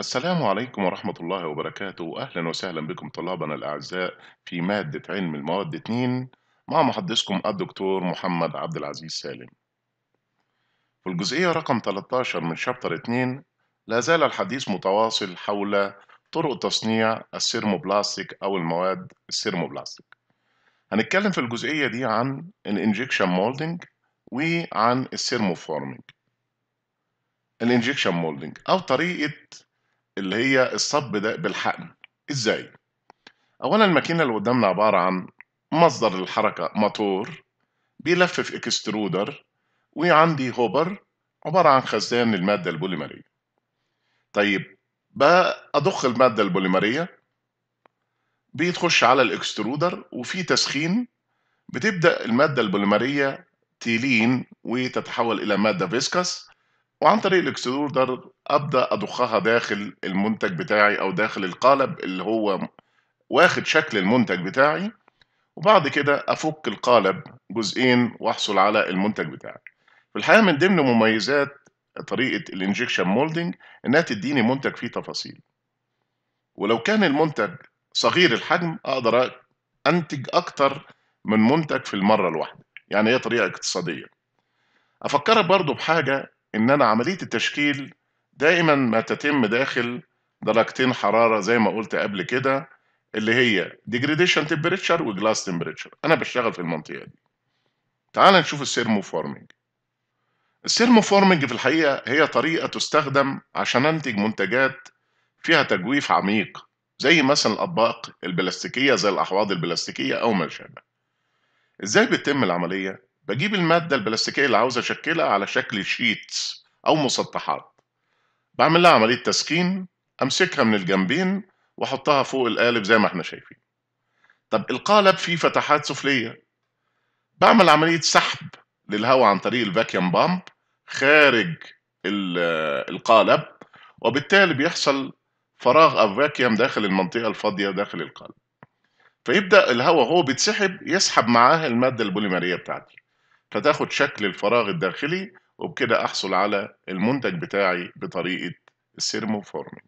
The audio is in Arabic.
السلام عليكم ورحمة الله وبركاته أهلا وسهلا بكم طلابنا الأعزاء في مادة علم المواد 2 مع محدثكم الدكتور محمد عبد العزيز سالم في الجزئية رقم 13 من شابتر 2 لا زال الحديث متواصل حول طرق تصنيع السيرموبلاستيك أو المواد السيرموبلاستيك هنتكلم في الجزئية دي عن الانجكشن مولدنج وعن السيرموفورمينج الانجكشن مولدنج أو طريقة اللي هي الصب ده بالحقن ازاي اولا الماكينه اللي قدامنا عباره عن مصدر الحركه موتور بيلفف اكسترودر وعندي هوبر عباره عن خزان طيب، الماده البوليمريه طيب بقى اضخ الماده البوليمريه بتخش على الاكسترودر وفي تسخين بتبدا الماده البوليمريه تلين وتتحول الى ماده فيسكس وعن طريق الاكسلودر ابدا اضخها داخل المنتج بتاعي او داخل القالب اللي هو واخد شكل المنتج بتاعي وبعد كده افك القالب جزئين واحصل على المنتج بتاعي في الحقيقه من ضمن مميزات طريقه الانجكشن مولدنج انها تديني منتج فيه تفاصيل ولو كان المنتج صغير الحجم اقدر انتج اكتر من منتج في المره الواحده يعني هي طريقه اقتصاديه افكرك برضو بحاجه ان انا عمليه التشكيل دائما ما تتم داخل درجتين حراره زي ما قلت قبل كده اللي هي ديجريديشن تمبريتشر وجلاس تمبريتشر انا بشتغل في المنطقه دي تعال نشوف السيرمو فورمنج السيرمو فورمنج في الحقيقه هي طريقه تستخدم عشان انتج منتجات فيها تجويف عميق زي مثلا الاطباق البلاستيكيه زي الاحواض البلاستيكيه او ما شابه ازاي بتتم العمليه بجيب المادة البلاستيكية اللي عاوز أشكلها على شكل شيتس أو مسطحات بعمل لها عملية تسكين أمسكها من الجنبين وأحطها فوق القالب زي ما احنا شايفين طب القالب فيه فتحات سفلية بعمل عملية سحب للهواء عن طريق الفاكيوم بامب خارج آه، القالب وبالتالي بيحصل فراغ او فاكيوم داخل المنطقه الفاضيه داخل القالب فيبدا الهواء هو بيتسحب يسحب معاه الماده البوليمريه بتاعتي فتاخد شكل الفراغ الداخلي وبكده احصل على المنتج بتاعي بطريقه السيرموفورمينج